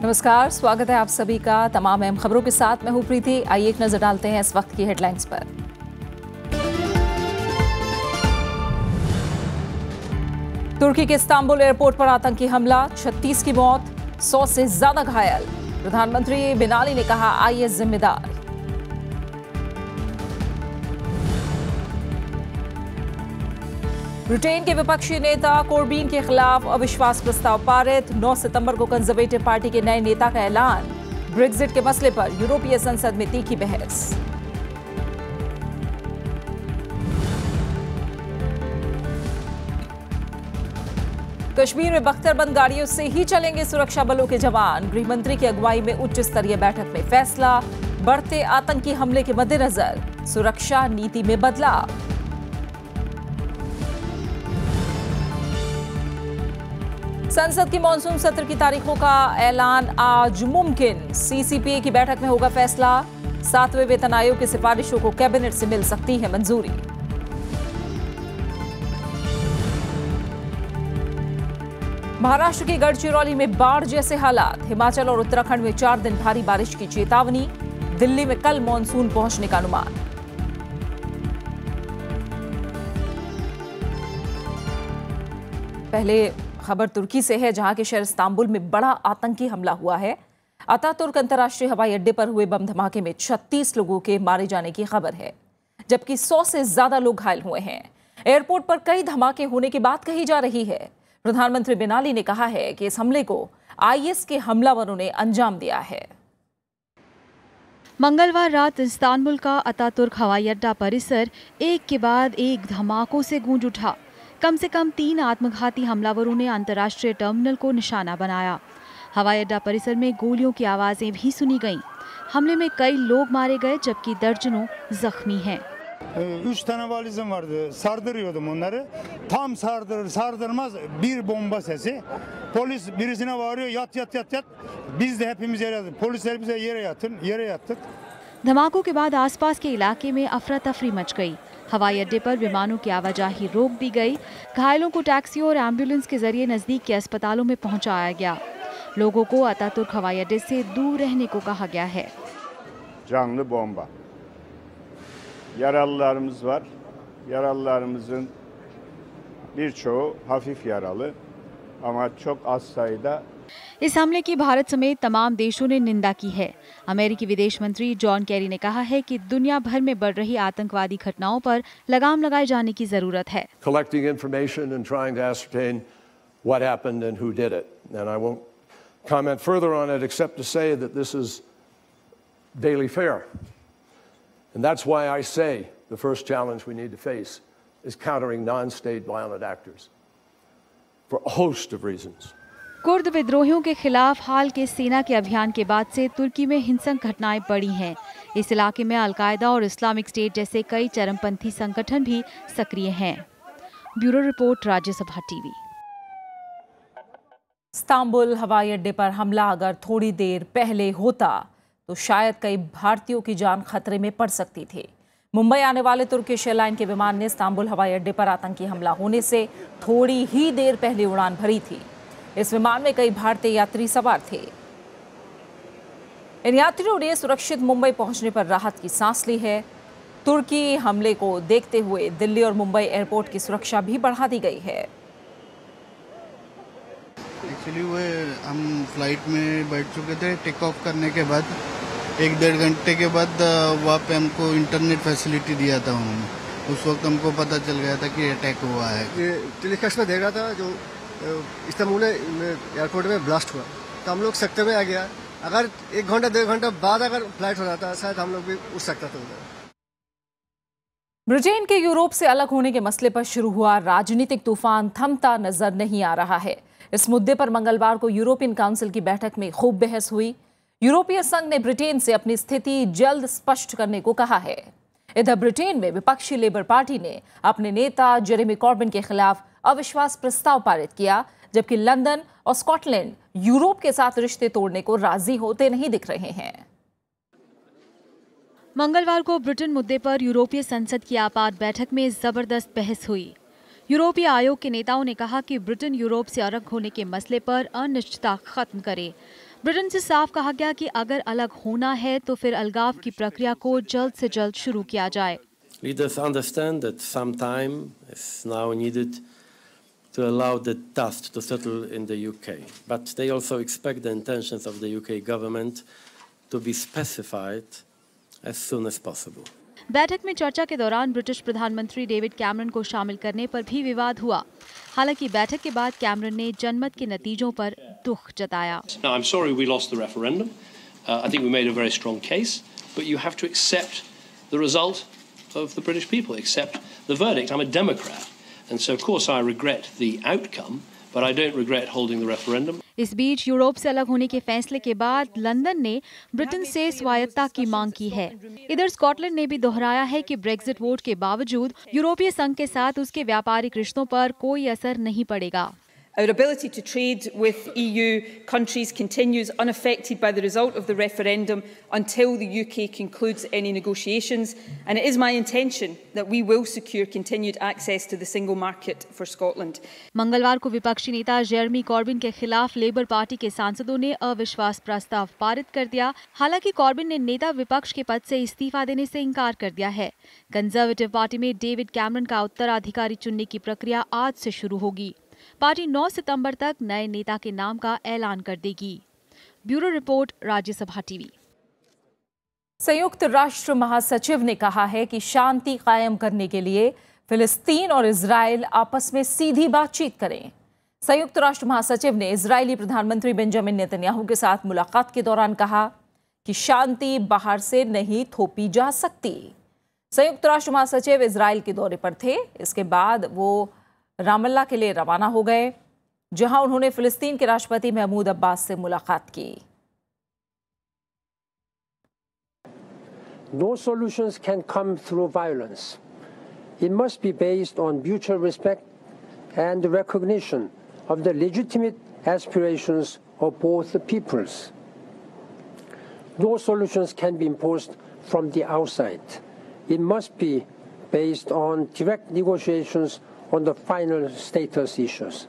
नमस्कार स्वागत है आप सभी का तमाम अहम खबरों के साथ मैं हूं प्रीति आइए एक नजर डालते हैं इस वक्त की हेडलाइंस पर तुर्की के इस्तांबुल एयरपोर्ट पर आतंकी हमला 36 की मौत 100 से ज्यादा घायल प्रधानमंत्री बिनाली ने कहा आईएस जिम्मेदार ब्रिटेन के विपक्षी नेता कोर्बीन के खिलाफ अविश्वास प्रस्ताव पारित 9 सितंबर को कंजर्वेटिव पार्टी के नए नेता का ऐलान ब्रेग्जिट के मसले पर यूरोपीय संसद में तीखी बहस कश्मीर में बख्तरबंद गाड़ियों से ही चलेंगे सुरक्षा बलों के जवान गृहमंत्री की अगुवाई में उच्च स्तरीय बैठक में फैसला बढ़ते आतंकी हमले के मद्देनजर सुरक्षा नीति में बदलाव संसद की मानसून सत्र की तारीखों का ऐलान आज मुमकिन सीसीपीए की बैठक में होगा फैसला सातवें वेतन आयोग की सिफारिशों को कैबिनेट से मिल सकती है मंजूरी महाराष्ट्र के गढ़चिरौली में बाढ़ जैसे हालात हिमाचल और उत्तराखंड में चार दिन भारी बारिश की चेतावनी दिल्ली में कल मानसून पहुंचने का अनुमान पहले खबर तुर्की से है जहां के शहर इस्तांबुल में बड़ा आतंकी हमला हुआ है अतातुर्क अंतर्राष्ट्रीय हवाई अड्डे पर हुए बम धमाके में 36 लोगों के मारे जाने की खबर है जबकि 100 से ज्यादा लोग घायल हुए हैं एयरपोर्ट पर कई धमाके होने की बात कही जा रही है प्रधानमंत्री बिनाली ने कहा है कि इस हमले को आईएस के हमलावरों ने अंजाम दिया है मंगलवार रात इस्तानबुल का अतातुर्क हवाई अड्डा परिसर एक के बाद एक धमाकों से गूंज उठा कम से कम तीन आत्मघाती हमलावरों ने अंतर्राष्ट्रीय टर्मिनल को निशाना बनाया हवाई अड्डा परिसर में गोलियों की आवाज़ें भी सुनी गईं। हमले में कई लोग मारे गए जबकि दर्जनों जख्मी हैं Üç tane valizim vardı. Sardırıyordum onları. Tam sardır sardırmaz bir bomba sesi. Polis birisine bağırıyor yat yat yat yat. Biz de hepimiz yere yattık. Polisler bize yere yatın. Yere yattık. धमाकों के बाद आसपास के इलाके में अफरा तफरी मच गई हवाई अड्डे पर विमानों की आवाजाही रोक दी गई घायलों को टैक्सी और एम्बुलेंस के जरिए नज़दीक के अस्पतालों में पहुंचाया गया लोगों को अतातुर्क हवाई अड्डे से दूर रहने को कहा गया है canlı bomba. Yaralılarımız var. Yaralılarımızın birçoğu hafif yaralı ama çok az sayıda इस हमले की भारत समेत तमाम देशों ने निंदा की है अमेरिकी विदेश मंत्री जॉन कैरी ने कहा है कि दुनिया भर में बढ़ रही आतंकवादी घटनाओं पर लगाम लगाए जाने की जरूरत है कुर्द विद्रोहियों के खिलाफ हाल के सेना के अभियान के बाद से तुर्की में हिंसक घटनाएं बढ़ी हैं इस इलाके में अलकायदा और इस्लामिक स्टेट जैसे कई चरमपंथी संगठन भी सक्रिय हैं bureau report Rajya Sabha TV Istanbul हवाई अड्डे पर हमला अगर थोड़ी देर पहले होता तो शायद कई भारतीयों की जान खतरे में पड़ सकती थी मुंबई आने वाले तुर्की एयरलाइन के विमान ने इस्तांबुल हवाई अड्डे पर आतंकी हमला होने से थोड़ी ही देर पहले उड़ान भरी थी इस विमान में कई भारतीय यात्री सवार थे इन यात्रियों ने सुरक्षित मुंबई पहुंचने पर राहत की सांस ली है तुर्की हमले को देखते हुए दिल्ली और मुंबई एयरपोर्ट की सुरक्षा भी बढ़ा दी गई है एक्चुअली वो हम फ्लाइट में बैठ चुके थे टेक ऑफ करने के बाद एक डेढ़ घंटे के बाद वहाँ पे हमको इंटरनेट फैसिलिटी दिया था उन्होंने उस वक्त हमको पता चल गया था कि अटैक हुआ है टेलीकास्ट में देख रहा था जो इस्तेमाल एयरपोर्ट में ब्लास्ट हुआ तो हम लोग सेक्टर में आ गया अगर एक घंटा डेढ़ घंटा बाद अगर फ्लाइट हो जाता शायद हम लोग भी उठ सकता था उधर ब्रिटेन के यूरोप से अलग होने के मसले पर शुरू हुआ राजनीतिक तूफान थमता नजर नहीं आ रहा है इस मुद्दे पर मंगलवार को यूरोपियन काउंसिल की बैठक में खूब बहस हुई यूरोपीय संघ ने ब्रिटेन से अपनी स्थिति जल्द स्पष्ट करने को कहा है इधर ब्रिटेन में विपक्षी लेबर पार्टी ने अपने नेता जेरेमी कॉर्बिन के खिलाफ अविश्वास प्रस्ताव पारित किया जबकि लंदन और स्कॉटलैंड यूरोप के साथ रिश्ते तोड़ने को राजी होते नहीं दिख रहे हैं मंगलवार को ब्रिटेन मुद्दे पर यूरोपीय संसद की आपात बैठक में जबरदस्त बहस हुई यूरोपीय आयोग के नेताओं ने कहा कि ब्रिटेन यूरोप से अलग होने के मसले पर अनिश्चितता खत्म करे ब्रिटेन से साफ कहा गया कि अगर अलग होना है तो फिर अलगाव की प्रक्रिया को जल्द से जल्द शुरू किया जाए Leaders understand that some time is now needed to allow the dust to settle in the UK. But they also expect the intentions of the UK government to be specified as soon as possible. बैठक में चर्चा के दौरान British प्रधानमंत्री David Cameron को शामिल करने पर भी विवाद हुआ हालांकि बैठक के बाद कैमरन ने जनमत के नतीजों पर दुख जताया Now, I'm sorry we lost the referendum. Uh, I think we made a very strong case, but you have to accept the result of the British people, accept the verdict. I'm a Democrat, and so of course I regret the outcome, but I don't regret holding the referendum. इस बीच Europe से अलग होने के फैसले के बाद London ने Britain से स्वायत्ता की मांग की है इधर स्कॉटलैंड ने भी दोहराया है कि ब्रेग्जिट वोट के बावजूद यूरोपीय संघ के साथ उसके व्यापारिक रिश्तों पर कोई असर नहीं पड़ेगा Our ability to trade with EU countries continues unaffected by the result of the referendum until the UK concludes any negotiations, and it is my intention that we will secure continued access to the single market for Scotland. मंगलवार को विपक्षी नेता Jeremy Corbin के खिलाफ labour party के सांसदों ने अविश्वास प्रस्ताव पारित कर दिया हालांकि कॉर्बिन ने नेता विपक्ष के पद से इस्तीफा देने से इनकार कर दिया है कंजर्वेटिव पार्टी में डेविड कैमरन का उत्तराधिकारी चुनने की प्रक्रिया आज से शुरू होगी पार्टी 9 सितंबर तक नए नेता के नाम का ऐलान कर देगी ब्यूरो रिपोर्ट राज्यसभा टीवी संयुक्त राष्ट्र महासचिव ने कहा है कि शांति कायम करने के लिए फिलिस्तीन और इसराइल आपस में सीधी बातचीत करें संयुक्त राष्ट्र महासचिव ने इसराइली प्रधानमंत्री बेंजामिन नेतन्याहू के साथ मुलाकात के दौरान कहा कि शांति बाहर से नहीं थोपी जा सकती संयुक्त राष्ट्र महासचिव इसराइल के दौरे पर थे इसके बाद वो रामल्ला के लिए रवाना हो गए जहां उन्होंने फिलिस्तीन के राष्ट्रपति महमूद अब्बास से मुलाकात की no solution can come through violence it must be based on mutual respect and recognition of the legitimate aspiration of both peoples no solution can be impose from the outside it must be based on direct negotiation on the final status issues.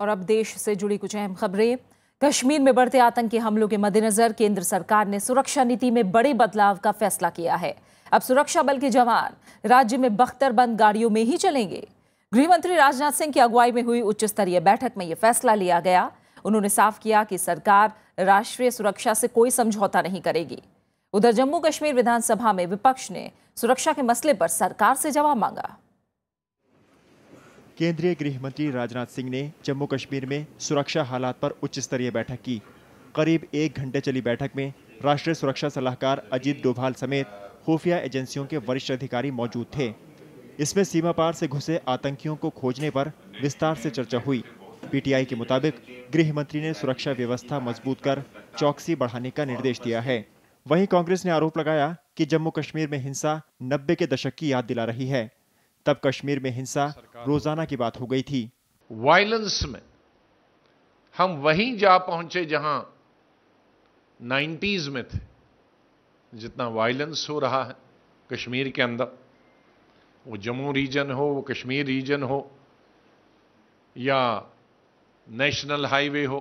और अब देश से जुड़ी कुछ अहम खबरें कश्मीर में बढ़ते आतंकी हमलों के मद्देनजर केंद्र सरकार ने सुरक्षा नीति में बड़े बदलाव का फैसला किया है अब सुरक्षा बल के जवान राज्य में बख्तरबंद गाड़ियों में ही चलेंगे गृह मंत्री राजनाथ सिंह की अगुवाई में हुई उच्च स्तरीय बैठक में यह फैसला लिया गया उन्होंने साफ किया कि सरकार राष्ट्रीय सुरक्षा से कोई समझौता नहीं करेगी उधर जम्मू कश्मीर विधानसभा में विपक्ष ने सुरक्षा के मसले पर सरकार से जवाब मांगा केंद्रीय गृह मंत्री राजनाथ सिंह ने जम्मू कश्मीर में सुरक्षा हालात पर उच्च स्तरीय बैठक की करीब एक घंटे चली बैठक में राष्ट्रीय सुरक्षा सलाहकार अजीत डोभाल समेत खुफिया एजेंसियों के वरिष्ठ अधिकारी मौजूद थे इसमें सीमा पार से घुसे आतंकियों को खोजने पर विस्तार से चर्चा हुई पीटीआई के मुताबिक गृह मंत्री ने सुरक्षा व्यवस्था मजबूत कर चौकसी बढ़ाने का निर्देश दिया है वहीं कांग्रेस ने आरोप लगाया कि जम्मू कश्मीर में हिंसा नब्बे के दशक की याद दिला रही है तब कश्मीर में हिंसा रोजाना की बात हो गई थी वायलेंस में हम वहीं जा पहुंचे जहां 90s में थे जितना वायलेंस हो रहा है कश्मीर के अंदर वो जम्मू रीजन हो वो कश्मीर रीजन हो या नेशनल हाईवे हो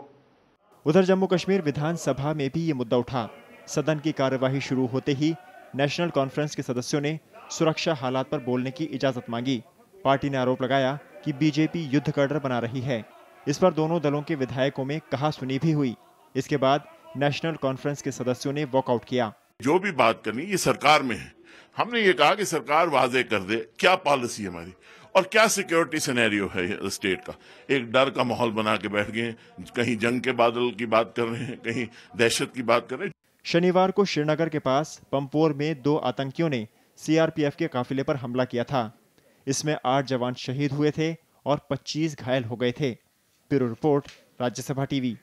उधर जम्मू कश्मीर विधानसभा में भी ये मुद्दा उठा सदन की कार्यवाही शुरू होते ही नेशनल कॉन्फ्रेंस के सदस्यों ने सुरक्षा हालात पर बोलने की इजाजत मांगी पार्टी ने आरोप लगाया कि बीजेपी युद्ध कर्डर बना रही है इस पर दोनों दलों के विधायकों में कहा सुनी भी हुई इसके बाद नेशनल कॉन्फ्रेंस के सदस्यों ने वॉकआउट किया जो भी बात करनी ये सरकार में है हमने ये कहा कि सरकार वाजे कर दे क्या पॉलिसी हमारी और क्या सिक्योरिटी सिनेरियो है स्टेट का एक डर का माहौल बना के बैठ गए कहीं जंग के बादल की बात कर रहे हैं कहीं दहशत की बात कर रहे हैं शनिवार को श्रीनगर के पास पंपोर में दो आतंकियों ने सीआरपीएफ के काफिले पर हमला किया था इसमें आठ जवान शहीद हुए थे और 25 घायल हो गए थे bureau report Rajya Sabha TV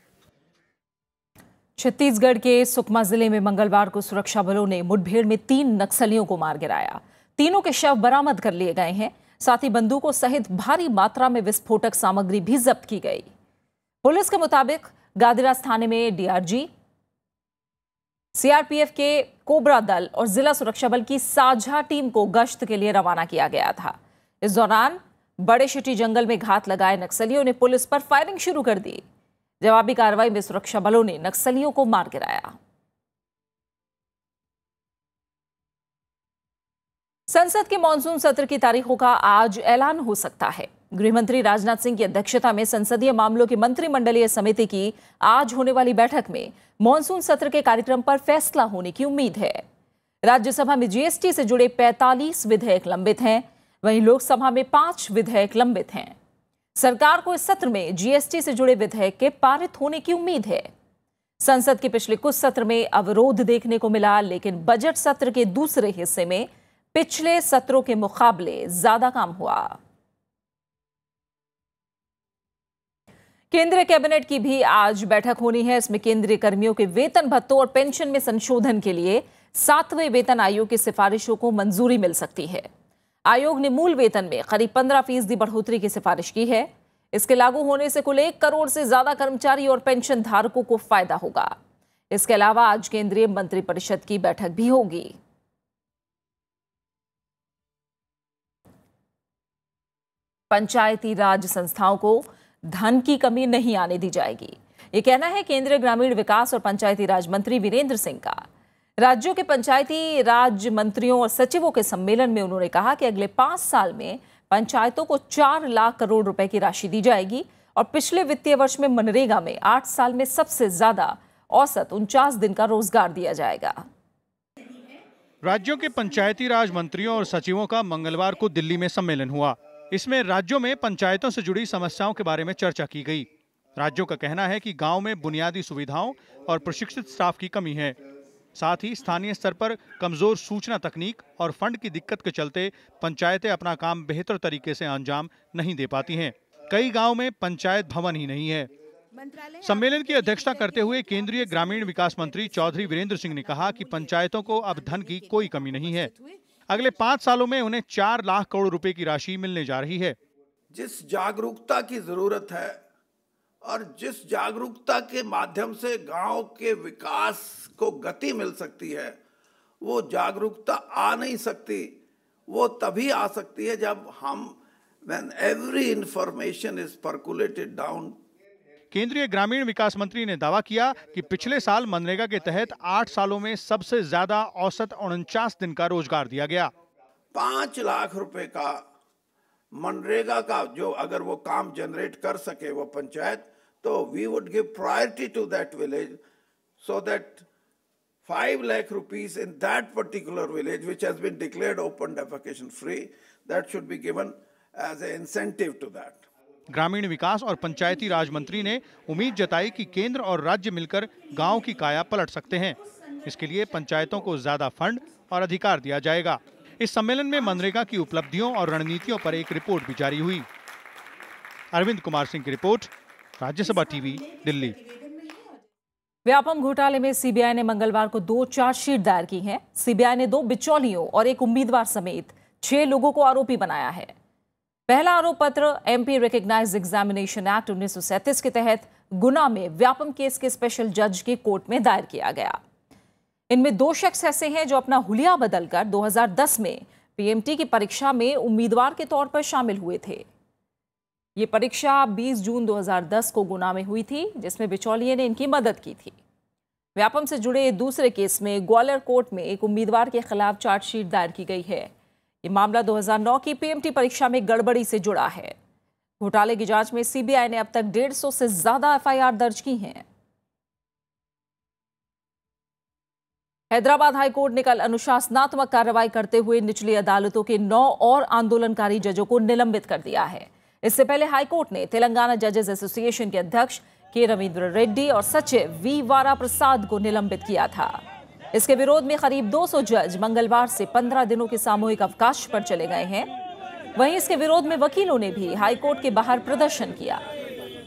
Chhattisgarh के सुकमा जिले में मंगलवार को सुरक्षा बलों ने मुठभेड़ में तीन नक्सलियों को मार गिराया तीनों के शव बरामद कर लिए गए हैं साथ ही बंदूकों सहित भारी मात्रा में विस्फोटक सामग्री भी जब्त की गई पुलिस के मुताबिक गादिरास थाने में डीआरजी सीआरपीएफ के कोबरा दल और जिला सुरक्षा बल की साझा टीम को गश्त के लिए रवाना किया गया था इस दौरान बड़े शिटी जंगल में घात लगाए नक्सलियों ने पुलिस पर फायरिंग शुरू कर दी जवाबी कार्रवाई में सुरक्षा बलों ने नक्सलियों को मार गिराया संसद के मानसून सत्र की तारीखों का आज ऐलान हो सकता है गृहमंत्री राजनाथ सिंह की अध्यक्षता में संसदीय मामलों की मंत्रिमंडलीय समिति की आज होने वाली बैठक में मॉनसून सत्र के कार्यक्रम पर फैसला होने की उम्मीद है राज्यसभा में जीएसटी से जुड़े 45 विधेयक लंबित हैं वहीं लोकसभा में पांच विधेयक लंबित हैं सरकार को इस सत्र में जीएसटी से जुड़े विधेयक के पारित होने की उम्मीद है संसद के पिछले कुछ सत्र में अवरोध देखने को मिला लेकिन बजट सत्र के दूसरे हिस्से में पिछले सत्रों के मुकाबले ज्यादा काम हुआ केंद्रीय कैबिनेट की भी आज बैठक होनी है इसमें केंद्रीय कर्मियों के वेतन भत्तों और पेंशन में संशोधन के लिए सातवें वेतन आयोग की सिफारिशों को मंजूरी मिल सकती है आयोग ने मूल वेतन में करीब पंद्रह फीसदी बढ़ोतरी की सिफारिश की है इसके लागू होने से कुल एक करोड़ से ज्यादा कर्मचारी और पेंशन धारकों को फायदा होगा इसके अलावा आज केंद्रीय मंत्रिपरिषद की बैठक भी होगी पंचायती राज संस्थाओं को धन की कमी नहीं आने दी जाएगी ये कहना है केंद्रीय ग्रामीण विकास और पंचायती राज मंत्री वीरेंद्र सिंह का राज्यों के पंचायती राज मंत्रियों और सचिवों के सम्मेलन में उन्होंने कहा कि अगले पांच साल में पंचायतों को चार लाख करोड़ रुपए की राशि दी जाएगी और पिछले वित्तीय वर्ष में मनरेगा में आठ साल में सबसे ज्यादा औसत उनचास दिन का रोजगार दिया जाएगा राज्यों के पंचायती राज मंत्रियों और सचिवों का मंगलवार को दिल्ली में सम्मेलन हुआ इसमें राज्यों में पंचायतों से जुड़ी समस्याओं के बारे में चर्चा की गई राज्यों का कहना है कि गांव में बुनियादी सुविधाओं और प्रशिक्षित स्टाफ की कमी है साथ ही स्थानीय स्तर पर कमजोर सूचना तकनीक और फंड की दिक्कत के चलते पंचायतें अपना काम बेहतर तरीके से अंजाम नहीं दे पाती हैं कई गाँव में पंचायत भवन ही नहीं है सम्मेलन की अध्यक्षता करते हुए केंद्रीय ग्रामीण विकास मंत्री चौधरी वीरेंद्र सिंह ने कहा कि पंचायतों को अब धन की कोई कमी नहीं है अगले पांच सालों में उन्हें चार लाख करोड़ रुपए की राशि मिलने जा रही है जिस जागरूकता की जरूरत है और जिस जागरूकता के माध्यम से गांव के विकास को गति मिल सकती है वो जागरूकता आ नहीं सकती वो तभी आ सकती है जब हम when every information is percolated down केंद्रीय ग्रामीण विकास मंत्री ने दावा किया कि पिछले साल मनरेगा के तहत आठ सालों में सबसे ज्यादा औसत उनचास दिन का रोजगार दिया गया पांच लाख रुपए का मनरेगा का जो अगर वो काम जनरेट कर सके वो पंचायत तो we would give priority to that village so that five lakh rupees in that particular village which has been declared open defecation free that should be given as a incentive to that ग्रामीण विकास और पंचायती राज मंत्री ने उम्मीद जताई कि केंद्र और राज्य मिलकर गांव की काया पलट सकते हैं इसके लिए पंचायतों को ज्यादा फंड और अधिकार दिया जाएगा इस सम्मेलन में मनरेगा की उपलब्धियों और रणनीतियों पर एक रिपोर्ट भी जारी हुई अरविंद कुमार सिंह की रिपोर्ट राज्यसभा टीवी दिल्ली व्यापम घोटाले में सीबीआई ने मंगलवार को दो चार्जशीट दायर की है सीबीआई ने दो बिचौलियों और एक उम्मीदवार समेत छह लोगों को आरोपी बनाया है पहला आरोप पत्र एमपी रिकग्नाइज एग्जामिनेशन एक्ट उन्नीस के तहत गुना में व्यापम केस के स्पेशल जज की कोर्ट में दायर किया गया इनमें दो शख्स ऐसे हैं जो अपना हुलिया बदलकर 2010 में पीएमटी की परीक्षा में उम्मीदवार के तौर पर शामिल हुए थे ये परीक्षा 20 जून 2010 को गुना में हुई थी जिसमें बिचौलिए ने इनकी मदद की थी व्यापम से जुड़े दूसरे केस में ग्वालियर कोर्ट में एक उम्मीदवार के खिलाफ चार्जशीट दायर की गई है ये मामला 2009 की पीएमटी परीक्षा में गड़बड़ी से जुड़ा है घोटाले की जांच में सीबीआई ने अब तक 150 से ज्यादा एफआईआर दर्ज की हैं हैदराबाद हाईकोर्ट ने कल अनुशासनात्मक कार्रवाई करते हुए निचली अदालतों के नौ और आंदोलनकारी जजों को निलंबित कर दिया है इससे पहले हाईकोर्ट ने तेलंगाना जजेस एसोसिएशन के अध्यक्ष के रविंद्र रेड्डी और सचिव वी वारा प्रसाद को निलंबित किया था इसके विरोध में करीब 200 जज मंगलवार से 15 दिनों के सामूहिक अवकाश पर चले गए हैं वहीं इसके विरोध में वकीलों ने भी हाईकोर्ट के बाहर प्रदर्शन किया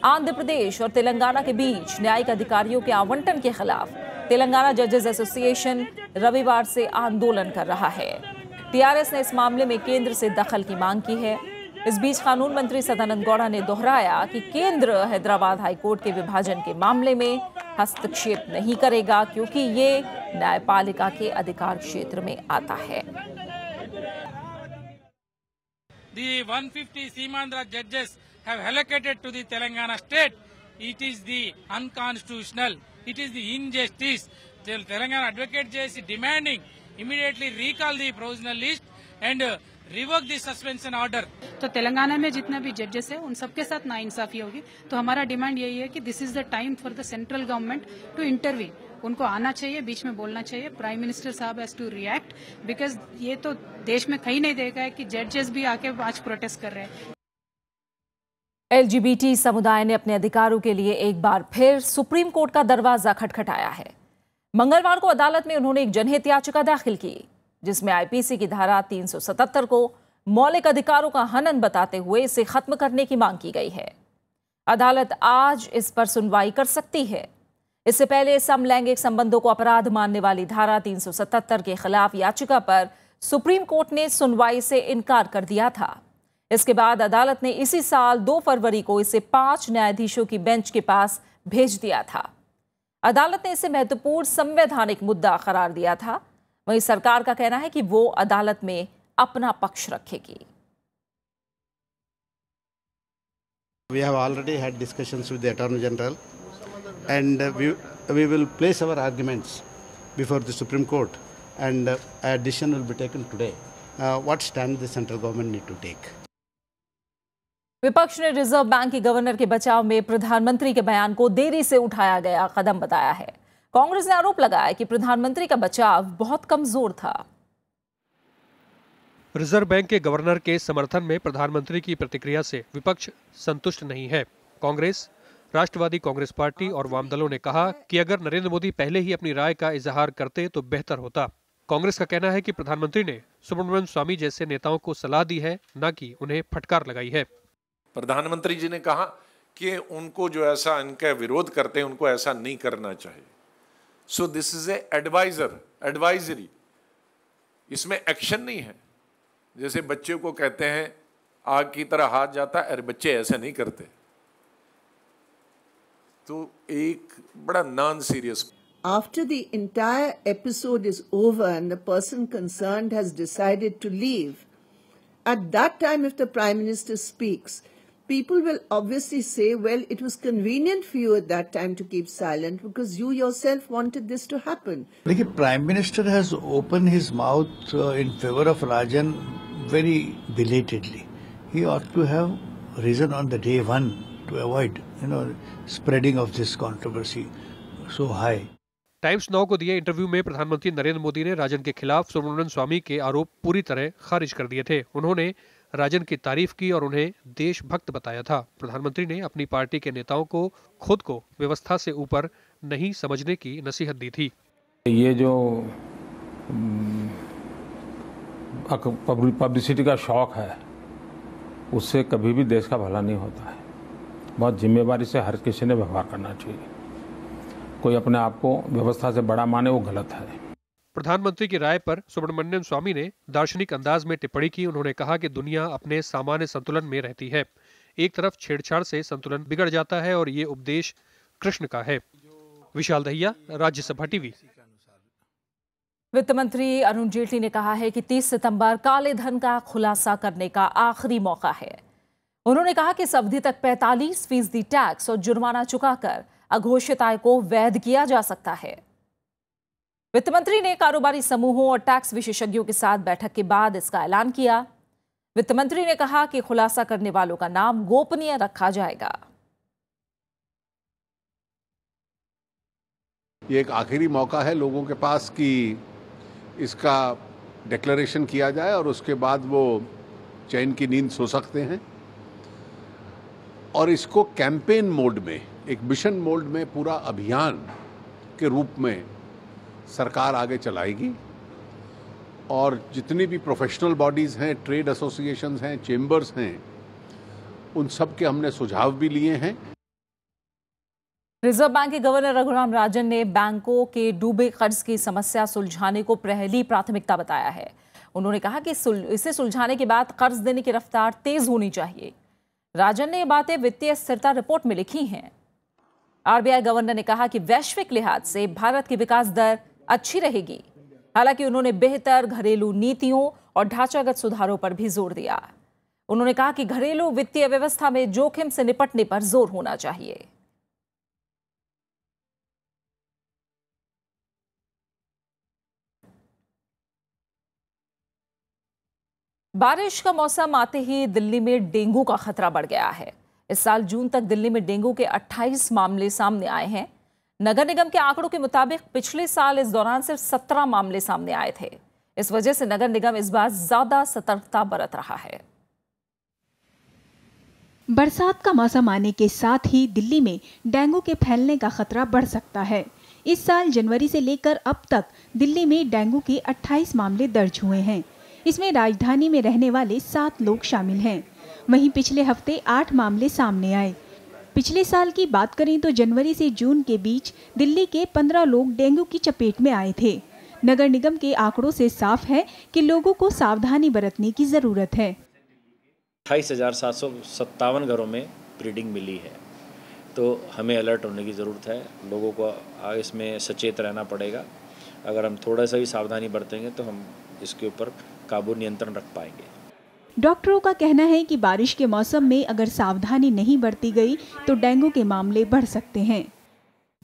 आंध्र प्रदेश और तेलंगाना के बीच न्यायिक अधिकारियों के आवंटन के खिलाफ तेलंगाना जजेस एसोसिएशन रविवार से आंदोलन कर रहा है टीआरएस ने इस मामले में केंद्र से दखल की मांग की है इस बीच कानून मंत्री सदानंद गौड़ा ने दोहराया कि केंद्र हैदराबाद हाईकोर्ट के विभाजन के मामले में हस्तक्षेप नहीं करेगा क्योंकि ये न्यायपालिका के अधिकार क्षेत्र में आता है Telangana unconstitutional it is the Telangana advocate JC demanding immediately recall the provisional list and revoke the suspension order तो तेलंगाना में जितना भी जजेस है उन सबके साथ ना इंसाफी होगी तो हमारा डिमांड यही है कि this is the time for the central government to interview उनको आना चाहिए बीच में बोलना चाहिए प्राइम मिनिस्टर साहब हैज टू रिएक्ट बिकॉज ये तो देश में कहीं नहीं देखा है कि जजेस भी आके आज प्रोटेस्ट कर रहे हैं एलजीबीटी समुदाय ने अपने अधिकारों के लिए एक बार फिर सुप्रीम कोर्ट का दरवाजा खटखटाया है मंगलवार को अदालत में उन्होंने एक जनहित याचिका दाखिल की जिसमें आईपीसी की धारा 377 को मौलिक अधिकारों का हनन बताते हुए इसे खत्म करने की मांग की गई है अदालत आज इस पर सुनवाई कर सकती है इससे पहले समलैंगिक संबंधों को अपराध मानने वाली धारा 377 के खिलाफ याचिका पर सुप्रीम कोर्ट ने सुनवाई से इनकार कर दिया था इसके बाद अदालत ने इसी साल 2 फरवरी को इसे पांच न्यायाधीशों की बेंच के पास भेज दिया था अदालत ने इसे महत्वपूर्ण संवैधानिक मुद्दा करार दिया था वहीं सरकार का कहना है कि वो अदालत में अपना पक्ष रखेगी We have already had discussions with the Attorney General and we, we will place our arguments before the Supreme Court and a decision will be taken today. Uh, what stand the central government need to take? विपक्ष ने reserve bank के governor के बचाव में प्रधानमंत्री के बयान को देरी से उठाया गया कदम बताया है कांग्रेस ने आरोप लगाया कि प्रधानमंत्री का बचाव बहुत कमजोर था रिजर्व बैंक के गवर्नर के समर्थन में प्रधानमंत्री की प्रतिक्रिया से विपक्ष संतुष्ट नहीं है कांग्रेस राष्ट्रवादी कांग्रेस पार्टी और वामदलों ने कहा कि अगर नरेंद्र मोदी पहले ही अपनी राय का इजहार करते तो बेहतर होता कांग्रेस का कहना है कि प्रधानमंत्री ने सुब्रमण्यम स्वामी जैसे नेताओं को सलाह दी है न कि उन्हें फटकार लगाई है प्रधानमंत्री जी ने कहा कि उनको जो ऐसा इनका विरोध करते हैं उनको ऐसा नहीं करना चाहिए so this is a adviser advisory इसमें एक्शन नहीं है जैसे बच्चे को कहते हैं आग की तरह हाथ जाता अरे बच्चे ऐसे नहीं करते तो एक बड़ा non serious After the entire episode is over and the person concerned has decided to leave, at that time if the Prime Minister speaks, people will obviously say, well, it was convenient for you at that time to keep silent because you yourself wanted this to happen. The Prime Minister has opened his mouth uh, in favor of Rajan very belatedly. He ought to have reason on the day one to avoid, you know, spreading of this controversy so high. Times Now को दिए interview में प्रधानमंत्री नरेंद्र मोदी ने राजन के खिलाफ सुब्रमण्यन स्वामी के आरोप पूरी तरह खारिज कर दिए थे उन्होंने राजन की तारीफ की और उन्हें देशभक्त बताया था प्रधानमंत्री ने अपनी पार्टी के नेताओं को खुद को व्यवस्था से ऊपर नहीं समझने की नसीहत दी थी ये जो पब्लिसिटी का शौक है उससे कभी भी देश का भला नहीं होता है बहुत जिम्मेवारी से हर किसी ने व्यवहार करना चाहिए कोई अपने आप को व्यवस्था से बड़ा माने वो गलत है प्रधानमंत्री की राय पर सुब्रमण्यम स्वामी ने दार्शनिक अंदाज में टिप्पणी की उन्होंने कहा कि दुनिया अपने सामान्य संतुलन में रहती है एक तरफ छेड़छाड़ से संतुलन बिगड़ जाता है और ये उपदेश कृष्ण का है विशाल दहिया राज्यसभा टीवी वित्त मंत्री अरुण जेटली ने कहा है कि 30 सितंबर काले धन का खुलासा करने का आखिरी मौका है उन्होंने कहा कि इस अवधि तक 45 फीसदी टैक्स और जुर्माना चुकाकर अघोषित आय को वैध किया जा सकता है वित्त मंत्री ने कारोबारी समूहों और टैक्स विशेषज्ञों के साथ बैठक के बाद इसका ऐलान किया वित्त मंत्री ने कहा कि खुलासा करने वालों का नाम गोपनीय रखा जाएगा ये एक आखिरी मौका है लोगों के पास कि इसका डिक्लेरेशन किया जाए और उसके बाद वो चैन की नींद सो सकते हैं और इसको कैंपेन मोड में एक मिशन मोड में पूरा अभियान के रूप में सरकार आगे चलाएगी और जितनी भी प्रोफेशनल बॉडीज़ हैं ट्रेड एसोसिएशन हैं चेम्बर्स हैं उन सब के हमने सुझाव भी लिए हैं रिजर्व बैंक के गवर्नर रघुराम राजन ने बैंकों के डूबे कर्ज की समस्या सुलझाने को पहली प्राथमिकता बताया है उन्होंने कहा कि इसे सुलझाने के बाद कर्ज देने की रफ्तार तेज होनी चाहिए राजन ने ये बातें वित्तीय स्थिरता रिपोर्ट में लिखी हैं आरबीआई गवर्नर ने कहा कि वैश्विक लिहाज से भारत की विकास दर अच्छी रहेगी हालांकि उन्होंने बेहतर घरेलू नीतियों और ढांचागत सुधारों पर भी जोर दिया उन्होंने कहा कि घरेलू वित्तीय व्यवस्था में जोखिम से निपटने पर जोर होना चाहिए बारिश का मौसम आते ही दिल्ली में डेंगू का खतरा बढ़ गया है इस साल जून तक दिल्ली में डेंगू के 28 मामले सामने आए हैं नगर निगम के आंकड़ों के मुताबिक पिछले साल इस दौरान सिर्फ सत्रह मामले सामने आए थे इस वजह से नगर निगम इस बार ज्यादा सतर्कता बरत रहा है बरसात का मौसम आने के साथ ही दिल्ली में डेंगू के फैलने का खतरा बढ़ सकता है इस साल जनवरी से लेकर अब तक दिल्ली में डेंगू के 28 मामले दर्ज हुए हैं इसमें राजधानी में रहने वाले सात लोग शामिल हैं वहीं पिछले हफ्ते आठ मामले सामने आए पिछले साल की बात करें तो जनवरी से जून के बीच दिल्ली के पंद्रह लोग डेंगू की चपेट में आए थे नगर निगम के आंकड़ों से साफ है कि लोगों को सावधानी बरतने की ज़रूरत है अट्ठाईस हज़ार सात सौ सत्तावन घरों में ब्रीडिंग मिली है तो हमें अलर्ट होने की ज़रूरत है लोगों को इसमें सचेत रहना पड़ेगा अगर हम थोड़ा सा भी सावधानी बरतेंगे तो हम इसके ऊपर काबू नियंत्रण रख पाएंगे डॉक्टरों का कहना है कि बारिश के मौसम में अगर सावधानी नहीं बरती गई तो डेंगू के मामले बढ़ सकते हैं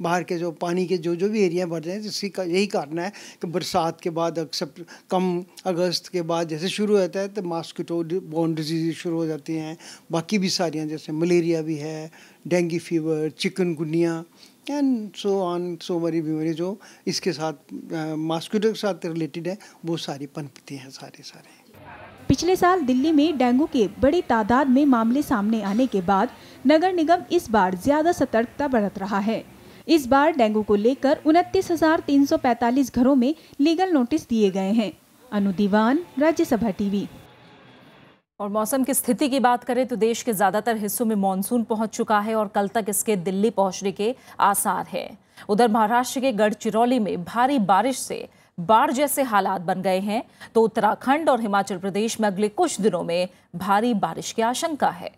बाहर के जो पानी के जो जो भी एरिया बढ़ रहे हैं इसी का यही कारण है कि बरसात के बाद अक्सर कम अगस्त के बाद जैसे शुरू होता है तो मास्किटो बॉन डिजीज शुरू हो जाती हैं बाकी भी सारियाँ जैसे मलेरिया भी है dengue fever chikungunya and so on so मरी बीमारी जो इसके साथ मास्किटो के साथ रिलेटेड है वो सारी पनपती हैं सारे सारे पिछले साल दिल्ली में डेंगू के बड़ी तादाद में मामले सामने आने के बाद नगर निगम इस बार ज्यादा सतर्कता बरत रहा है इस बार डेंगू को लेकर उनतीस घरों में लीगल नोटिस दिए गए हैं अनुदीवान राज्यसभा टीवी और मौसम की स्थिति की बात करें तो देश के ज़्यादातर हिस्सों में मानसून पहुंच चुका है और कल तक इसके दिल्ली पहुंचने के आसार हैं उधर महाराष्ट्र के गढ़चिरौली में भारी बारिश से बाढ़ जैसे हालात बन गए हैं तो उत्तराखंड और हिमाचल प्रदेश में अगले कुछ दिनों में भारी बारिश की आशंका है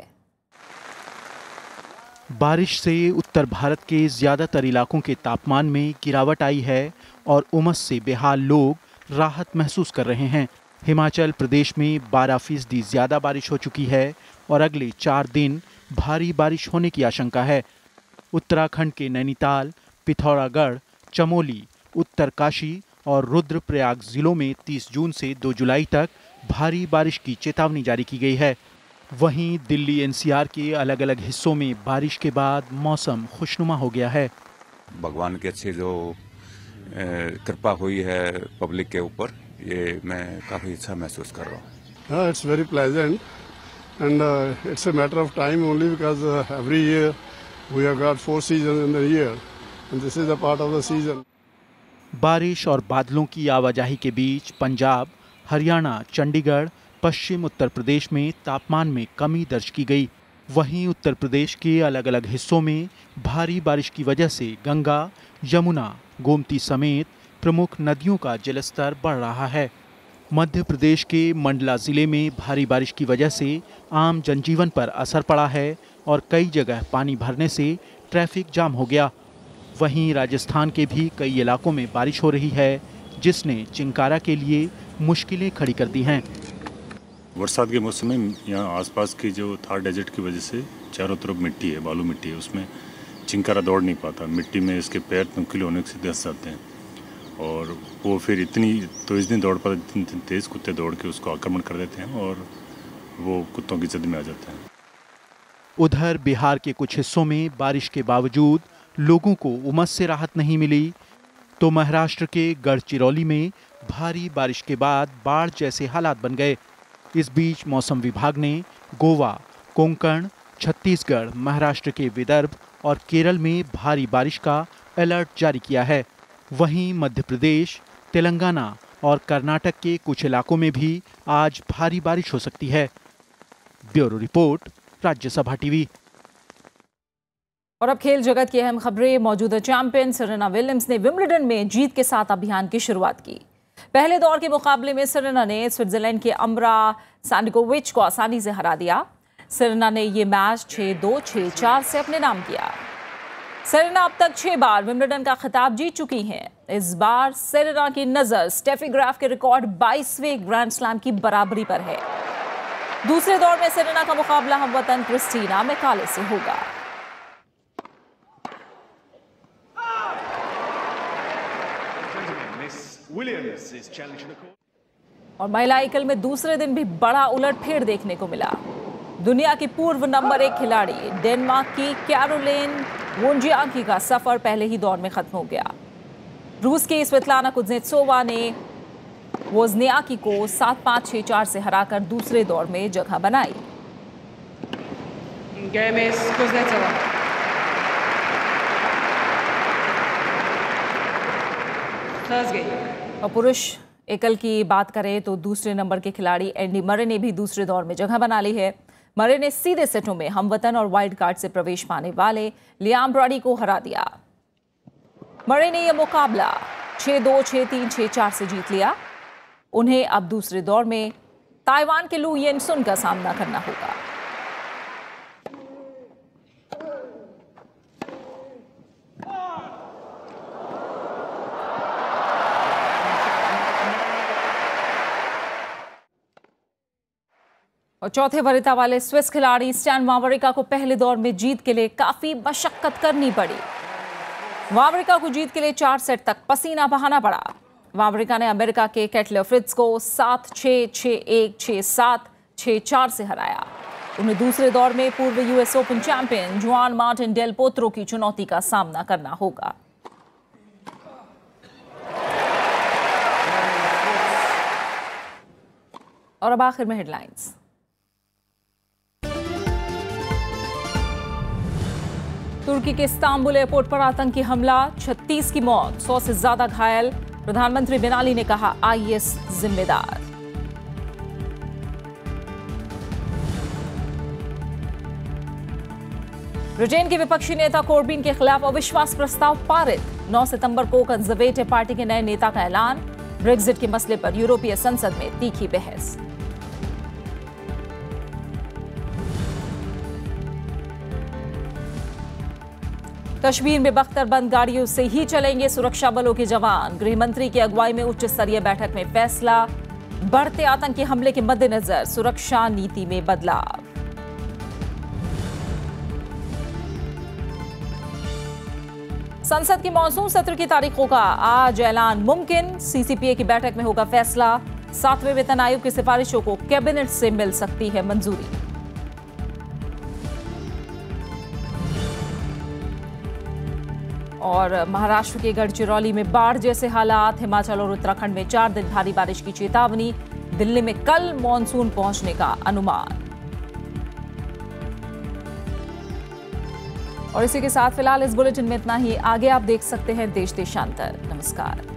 बारिश से उत्तर भारत के ज़्यादातर इलाकों के तापमान में गिरावट आई है और उमस से बेहाल लोग राहत महसूस कर रहे हैं हिमाचल प्रदेश में 12 फीसदी ज़्यादा बारिश हो चुकी है और अगले चार दिन भारी बारिश होने की आशंका है उत्तराखंड के नैनीताल पिथौरागढ़ चमोली उत्तरकाशी और रुद्रप्रयाग जिलों में 30 जून से 2 जुलाई तक भारी बारिश की चेतावनी जारी की गई है वहीं दिल्ली एनसीआर के अलग अलग हिस्सों में बारिश के बाद मौसम खुशनुमा हो गया है भगवान के अच्छे जो कृपा हुई है पब्लिक के ऊपर ये मैं काफ़ी अच्छा महसूस कर रहा हूँ it's very pleasant and it's a matter of time only because every year we have got four season in the year and this is a part of the season बारिश और बादलों की आवाजाही के बीच पंजाब हरियाणा चंडीगढ़ पश्चिम उत्तर प्रदेश में तापमान में कमी दर्ज की गई वहीं उत्तर प्रदेश के अलग अलग हिस्सों में भारी बारिश की वजह से गंगा यमुना गोमती समेत प्रमुख नदियों का जलस्तर बढ़ रहा है मध्य प्रदेश के मंडला ज़िले में भारी बारिश की वजह से आम जनजीवन पर असर पड़ा है और कई जगह पानी भरने से ट्रैफिक जाम हो गया वहीं राजस्थान के भी कई इलाकों में बारिश हो रही है जिसने चिंकारा के लिए मुश्किलें खड़ी कर दी हैं बरसात के मौसम में यहाँ आसपास की जो थार डेजर्ट की वजह से चारों तरफ मिट्टी है बालू मिट्टी है उसमें चिंकारा दौड़ नहीं पाता मिट्टी में इसके पैर नुकीले होने से धस जाते हैं और वो फिर इतनी तो इस दिन दौड़ पर इतनी तेज़ कुत्ते दौड़ के उसको आक्रमण कर देते हैं और वो कुत्तों की जद में आ जाते हैं उधर बिहार के कुछ हिस्सों में बारिश के बावजूद लोगों को उमस से राहत नहीं मिली तो महाराष्ट्र के गढ़चिरौली में भारी बारिश के बाद बाढ़ जैसे हालात बन गए इस बीच मौसम विभाग ने गोवा कोंकण छत्तीसगढ़ महाराष्ट्र के विदर्भ और केरल में भारी बारिश का अलर्ट जारी किया है वहीं मध्य प्रदेश तेलंगाना और कर्नाटक के कुछ इलाकों में भी आज भारी बारिश हो सकती है ब्यूरो रिपोर्ट राज्यसभा टीवी और अब खेल जगत की अहम खबरें मौजूदा चैंपियन सेरेना विलियम्स ने विम्बलडन में जीत के साथ अभियान की शुरुआत की पहले दौर के मुकाबले में सेरेना ने स्विट्जरलैंड के अमरा सैंडकोविच को आसानी से हरा दिया सेरेना ने यह मैच छः दो छः चार से अपने नाम किया सेरेना अब तक छः बार विम्बलडन का खिताब जीत चुकी हैं इस बार सेरेना की नज़र स्टेफीग्राफ के रिकॉर्ड बाईसवें ग्रैंड स्लैम की बराबरी पर है दूसरे दौर में सेरेना का मुकाबला हम वतन क्रिस्टीना मेकाले से होगा विलियम्स इज चैलेंजिंग और महिला एकल में दूसरे दिन भी बड़ा उलटफेर देखने को मिला दुनिया की पूर्व नंबर एक खिलाड़ी डेनमार्क की कैरोलिन वोंजियांकी का सफर पहले ही दौर में खत्म हो गया रूस की स्वेतलाना कुजनेत्सोवा ने वोजनियाकी को सात पाँच छः चार से हराकर दूसरे दौर में जगह बनाई Thursday. और पुरुष एकल की बात करें तो दूसरे नंबर के खिलाड़ी एंडी मरे ने भी दूसरे दौर में जगह बना ली है मरे ने सीधे सेटों में हमवतन और वाइल्ड कार्ड से प्रवेश पाने वाले लियाम ब्रॉडी को हरा दिया मरे ने यह मुकाबला छः दो छः तीन छः चार से जीत लिया उन्हें अब दूसरे दौर में ताइवान के लू येनसुन का सामना करना होगा और चौथे वरिता वाले स्विस खिलाड़ी स्टैन वावरिका को पहले दौर में जीत के लिए काफी मशक्कत करनी पड़ी वावरिका को जीत के लिए चार सेट तक पसीना बहाना पड़ा वावरिका ने अमेरिका के कैटलर फ्रिट्स को सात छ छ एक छ सात छ चार से हराया उन्हें दूसरे दौर में पूर्व US Open champion Juan Martin Del Potro की चुनौती का सामना करना होगा और अब आखिर में हेडलाइंस तुर्की के इस्तांबुल एयरपोर्ट पर आतंकी हमला 36 की मौत 100 से ज्यादा घायल प्रधानमंत्री बिनाली ने कहा आईएस जिम्मेदार ब्रिटेन के विपक्षी नेता कोर्बिन के खिलाफ अविश्वास प्रस्ताव पारित 9 सितंबर को कंजर्वेटिव पार्टी के नए नेता का ऐलान ब्रेग्जिट के मसले पर यूरोपीय संसद में तीखी बहस कश्मीर में बख्तरबंद गाड़ियों से ही चलेंगे सुरक्षा बलों के जवान गृह मंत्री की अगुवाई में उच्च स्तरीय बैठक में फैसला बढ़ते आतंकी हमले के मद्देनजर सुरक्षा नीति में बदलाव संसद के मानसून सत्र की तारीखों का आज ऐलान मुमकिन सीसीपीए की बैठक में होगा फैसला सातवें वेतन आयोग की सिफारिशों को कैबिनेट से मिल सकती है मंजूरी और महाराष्ट्र के गढ़चिरौली में बाढ़ जैसे हालात हिमाचल और उत्तराखंड में चार दिन भारी बारिश की चेतावनी दिल्ली में कल मानसून पहुंचने का अनुमान और इसी के साथ फिलहाल इस बुलेटिन में इतना ही आगे आप देख सकते हैं देश देशांतर नमस्कार